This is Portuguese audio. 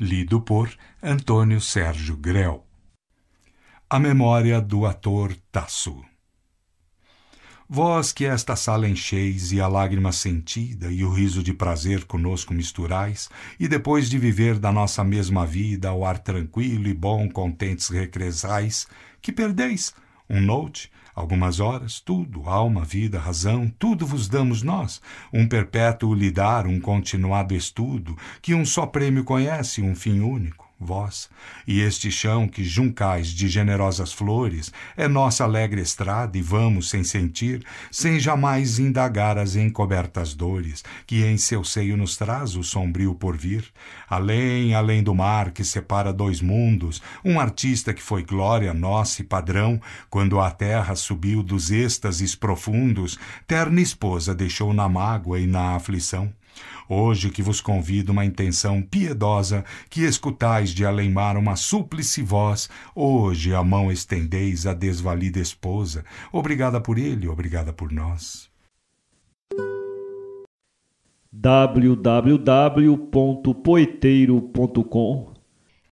lido por Antônio Sérgio Grell. A memória do ator Tasso. Vós que esta sala encheis e a lágrima sentida e o riso de prazer conosco misturais, e depois de viver da nossa mesma vida ao ar tranquilo e bom contentes recresais, que perdeis um note, algumas horas, tudo, alma, vida, razão, tudo vos damos nós, um perpétuo lidar, um continuado estudo, que um só prêmio conhece, um fim único vós. E este chão que juncais de generosas flores é nossa alegre estrada e vamos sem sentir, sem jamais indagar as encobertas dores que em seu seio nos traz o sombrio porvir. Além, além do mar que separa dois mundos, um artista que foi glória nossa e padrão, quando a terra subiu dos êxtases profundos, terna esposa deixou na mágoa e na aflição. Hoje que vos convido uma intenção piedosa, que escutais de aleimar uma súplice voz, hoje a mão estendeis à desvalida esposa, obrigada por ele, obrigada por nós. www.poeteiro.com